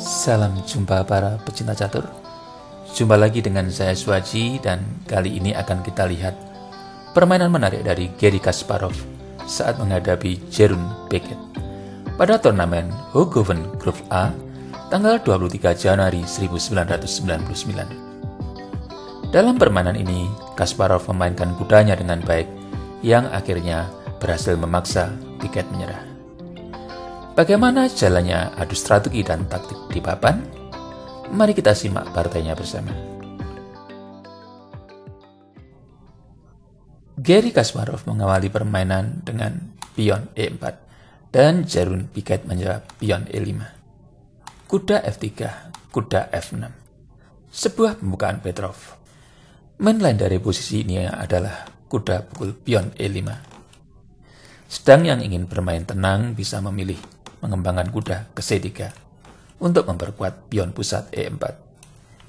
Salam jumpa para pecinta catur. Jumpa lagi dengan saya Suwaji dan kali ini akan kita lihat permainan menarik dari Gary Kasparov saat menghadapi Jerun Pickett. Pada turnamen Hogoven Group A tanggal 23 Januari 1999. Dalam permainan ini, Kasparov memainkan kudanya dengan baik yang akhirnya berhasil memaksa tiket menyerah. Bagaimana jalannya adu strategi dan taktik di papan? Mari kita simak partainya bersama. Gary Kasparov mengawali permainan dengan pion E4 dan Jarun Piket menjawab pion E5. Kuda F3, kuda F6. Sebuah pembukaan Petrov. lain dari posisi ini adalah kuda pukul pion E5. Sedang yang ingin bermain tenang bisa memilih mengembangkan kuda ke C3 untuk memperkuat pion pusat E4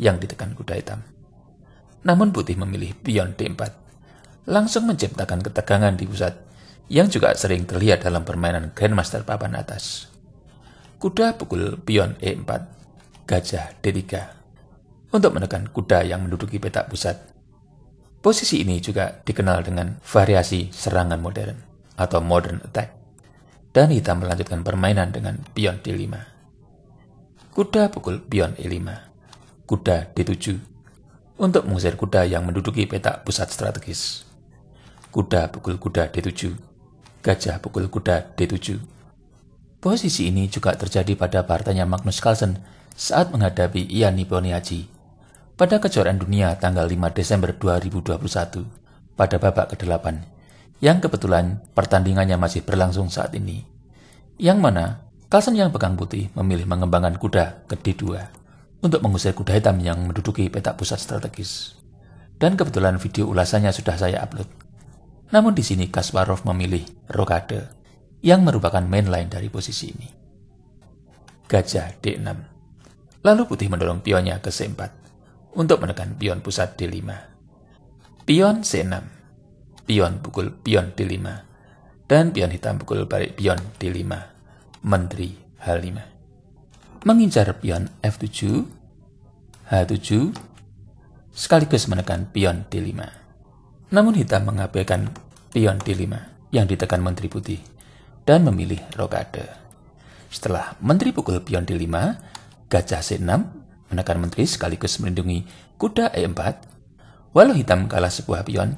yang ditekan kuda hitam. Namun putih memilih pion D4, langsung menciptakan ketegangan di pusat yang juga sering terlihat dalam permainan Grandmaster papan atas. Kuda pukul pion E4, gajah D3, untuk menekan kuda yang menduduki petak pusat. Posisi ini juga dikenal dengan variasi serangan modern atau modern attack dan hitam melanjutkan permainan dengan pion D5. Kuda pukul pion E5, kuda D7, untuk mengusir kuda yang menduduki petak pusat strategis. Kuda pukul kuda D7, gajah pukul kuda D7. Posisi ini juga terjadi pada partainya Magnus Carlsen saat menghadapi Ian Niboniaji pada kejuaraan dunia tanggal 5 Desember 2021 pada babak ke-8 yang kebetulan pertandingannya masih berlangsung saat ini. Yang mana Carlsen yang pegang putih memilih mengembangkan kuda ke D2 untuk mengusir kuda hitam yang menduduki petak pusat strategis. Dan kebetulan video ulasannya sudah saya upload. Namun di sini Kasparov memilih rokade yang merupakan mainline dari posisi ini. Gajah D6. Lalu putih mendorong pionnya ke C4 untuk menekan pion pusat D5. Pion C6 pion pukul pion D5 dan pion hitam pukul balik pion D5 menteri H5 mengincar pion F7 H7 sekaligus menekan pion D5 namun hitam mengabaikan pion D5 yang ditekan menteri putih dan memilih rokade setelah menteri pukul pion D5 gajah C6 menekan menteri sekaligus melindungi kuda E4 walau hitam kalah sebuah pion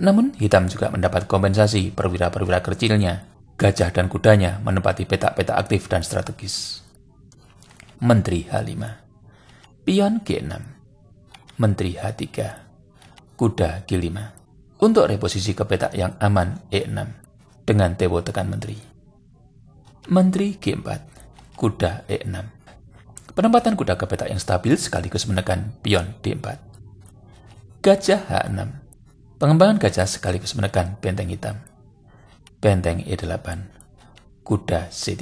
namun, hitam juga mendapat kompensasi perwira-perwira kecilnya. Gajah dan kudanya menempati petak-petak aktif dan strategis. Menteri H5 Pion G6 Menteri H3 Kuda G5 Untuk reposisi ke petak yang aman E6 dengan tewo tekan menteri. Menteri G4 Kuda E6 Penempatan kuda ke petak yang stabil sekaligus menekan pion D4. Gajah H6 Pengembangan gajah sekaligus menekan benteng hitam. Benteng E8. Kuda C3.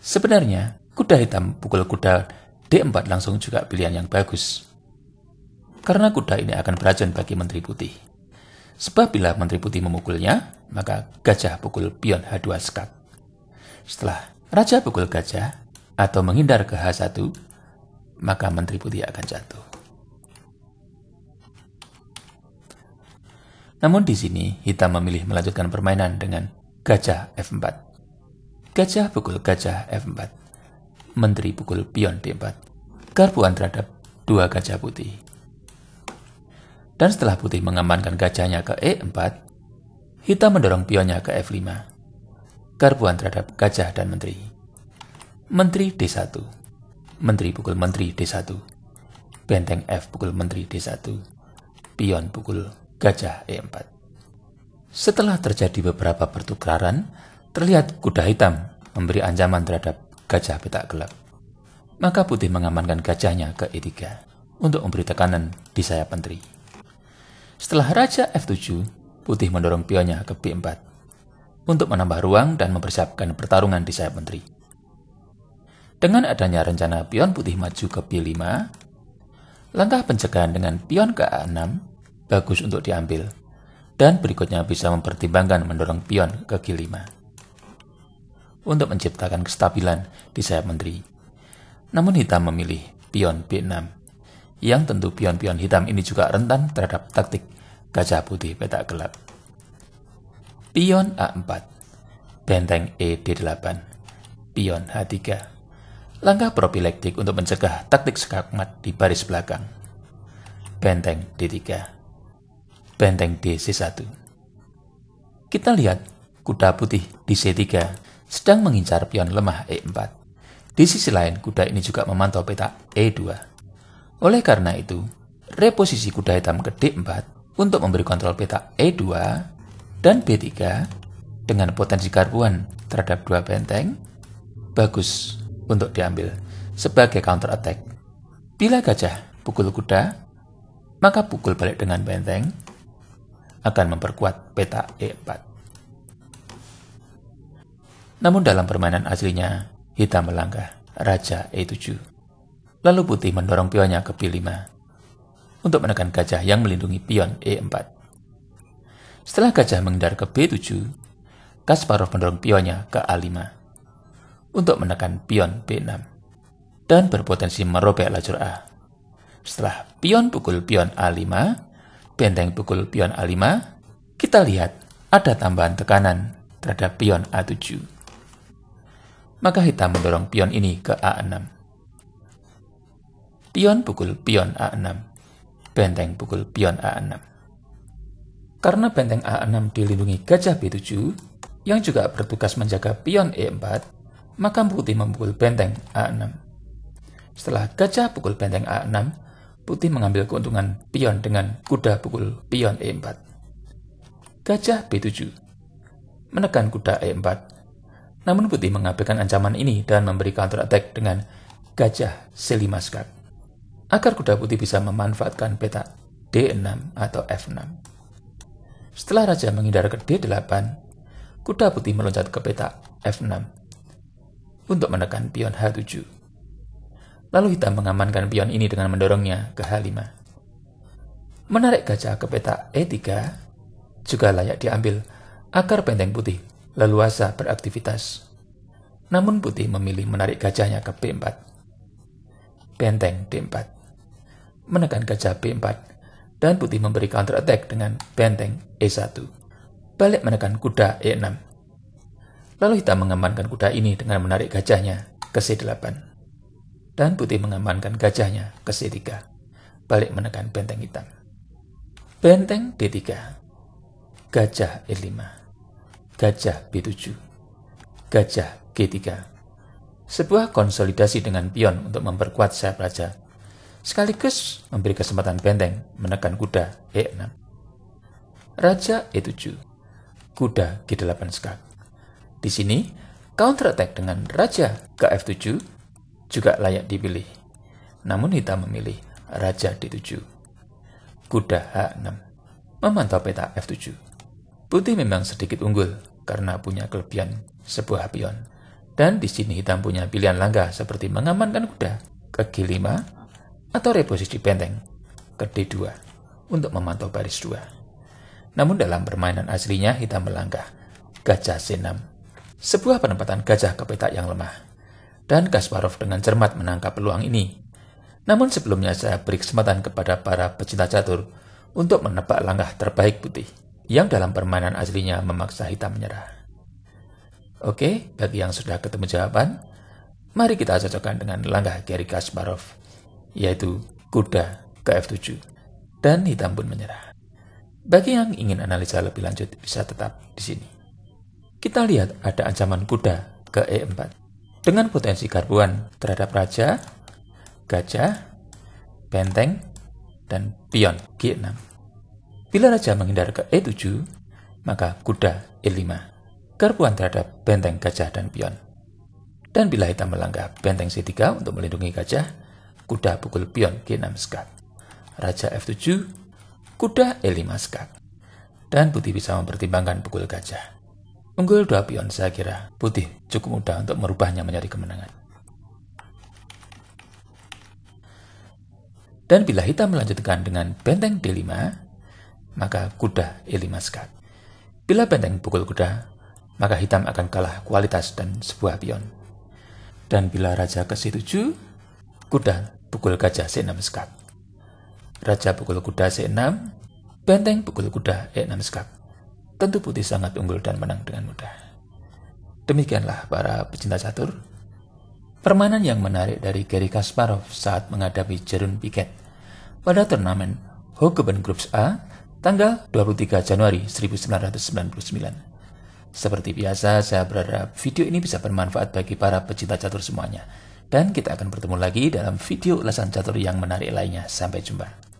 Sebenarnya, kuda hitam pukul kuda D4 langsung juga pilihan yang bagus. Karena kuda ini akan beracun bagi Menteri Putih. Sebab bila Menteri Putih memukulnya, maka gajah pukul pion H2 skak. Setelah raja pukul gajah atau menghindar ke H1, maka Menteri Putih akan jatuh. Namun di sini hitam memilih melanjutkan permainan dengan gajah F4. Gajah pukul gajah F4. Menteri pukul pion d 4 Garbuan terhadap dua gajah putih. Dan setelah putih mengamankan gajahnya ke E4, hitam mendorong pionnya ke F5. Garbuan terhadap gajah dan menteri. Menteri D1. Menteri pukul menteri D1. Benteng F pukul menteri D1. Pion pukul Gajah E4. Setelah terjadi beberapa pertukaran, terlihat kuda hitam memberi ancaman terhadap gajah petak gelap. Maka putih mengamankan gajahnya ke E3 untuk memberi tekanan di sayap menteri. Setelah raja F7, putih mendorong pionnya ke B4 untuk menambah ruang dan mempersiapkan pertarungan di sayap menteri. Dengan adanya rencana pion putih maju ke B5, langkah pencegahan dengan pion ke A6 bagus untuk diambil. Dan berikutnya bisa mempertimbangkan mendorong pion ke G5 untuk menciptakan kestabilan di sayap menteri. Namun hitam memilih pion B6, yang tentu pion-pion hitam ini juga rentan terhadap taktik gajah putih petak gelap. Pion A4, benteng E 8 pion H3. Langkah propilektik untuk mencegah taktik skakmat di baris belakang. Benteng D3 benteng dc 1 Kita lihat kuda putih di C3 sedang mengincar pion lemah E4. Di sisi lain, kuda ini juga memantau peta E2. Oleh karena itu, reposisi kuda hitam ke D4 untuk memberi kontrol peta E2 dan B3 dengan potensi karbuan terhadap dua benteng, bagus untuk diambil sebagai counter attack. Bila gajah pukul kuda, maka pukul balik dengan benteng akan memperkuat peta E4. Namun dalam permainan aslinya, hitam melangkah, raja E7. Lalu putih mendorong pionnya ke B5 untuk menekan gajah yang melindungi pion E4. Setelah gajah mengendar ke B7, Kasparov mendorong pionnya ke A5 untuk menekan pion B6 dan berpotensi merobek lajur A. Setelah pion pukul pion A5, benteng pukul pion A5, kita lihat ada tambahan tekanan terhadap pion A7. Maka hitam mendorong pion ini ke A6. Pion pukul pion A6, benteng pukul pion A6. Karena benteng A6 dilindungi gajah B7, yang juga bertugas menjaga pion E4, maka putih memukul benteng A6. Setelah gajah pukul benteng A6, Putih mengambil keuntungan pion dengan kuda pukul pion E4. Gajah B7 menekan kuda E4. Namun putih mengabaikan ancaman ini dan memberi counter attack dengan gajah C5 skak. Agar kuda putih bisa memanfaatkan peta D6 atau F6. Setelah raja menghindar ke D8, kuda putih meloncat ke peta F6 untuk menekan pion H7. Lalu hitam mengamankan pion ini dengan mendorongnya ke H5. Menarik gajah ke peta E3 juga layak diambil. agar benteng putih leluasa beraktivitas. Namun putih memilih menarik gajahnya ke B4. Benteng D4. Menekan gajah B4 dan putih memberi counter attack dengan benteng E1. Balik menekan kuda E6. Lalu hitam mengamankan kuda ini dengan menarik gajahnya ke C8 dan putih mengamankan gajahnya ke C3, balik menekan benteng hitam. Benteng D3, gajah E5, gajah B7, gajah G3. Sebuah konsolidasi dengan pion untuk memperkuat sayap raja, sekaligus memberi kesempatan benteng menekan kuda E6. Raja E7, kuda G8 skak. Di sini, counter attack dengan raja ke F7 juga layak dipilih. Namun Hita memilih Raja D7. Kuda H6 memantau peta F7. Putih memang sedikit unggul karena punya kelebihan sebuah pion. Dan di sini hitam punya pilihan langkah seperti mengamankan kuda ke G5 atau reposisi benteng ke D2 untuk memantau baris 2. Namun dalam permainan aslinya hitam melangkah gajah C6, sebuah penempatan gajah ke peta yang lemah dan Kasparov dengan cermat menangkap peluang ini. Namun sebelumnya saya beri kesempatan kepada para pecinta catur untuk menebak langkah terbaik putih yang dalam permainan aslinya memaksa hitam menyerah. Oke, bagi yang sudah ketemu jawaban, mari kita cocokkan dengan langkah Gary Kasparov, yaitu kuda ke F7, dan hitam pun menyerah. Bagi yang ingin analisa lebih lanjut bisa tetap di sini. Kita lihat ada ancaman kuda ke E4 dengan potensi garbuan terhadap raja, gajah, benteng, dan pion G6. Bila raja menghindar ke E7, maka kuda E5, garbuan terhadap benteng gajah dan pion. Dan bila hitam melanggar benteng C3 untuk melindungi gajah, kuda pukul pion G6 skat. Raja F7, kuda E5 skat. Dan putih bisa mempertimbangkan pukul gajah. Unggul dua pion saya kira. Putih cukup mudah untuk merubahnya menjadi kemenangan. Dan bila hitam melanjutkan dengan benteng D5, maka kuda E5 skat. Bila benteng pukul kuda, maka hitam akan kalah kualitas dan sebuah pion. Dan bila raja ke C7, kuda pukul gajah C6 skat. Raja pukul kuda C6, benteng pukul kuda E6 skat tentu putih sangat unggul dan menang dengan mudah. Demikianlah para pecinta catur. Permainan yang menarik dari Gary Kasparov saat menghadapi Jerun Piquet pada turnamen Hogeben Groups A tanggal 23 Januari 1999. Seperti biasa, saya berharap video ini bisa bermanfaat bagi para pecinta catur semuanya. Dan kita akan bertemu lagi dalam video ulasan catur yang menarik lainnya. Sampai jumpa.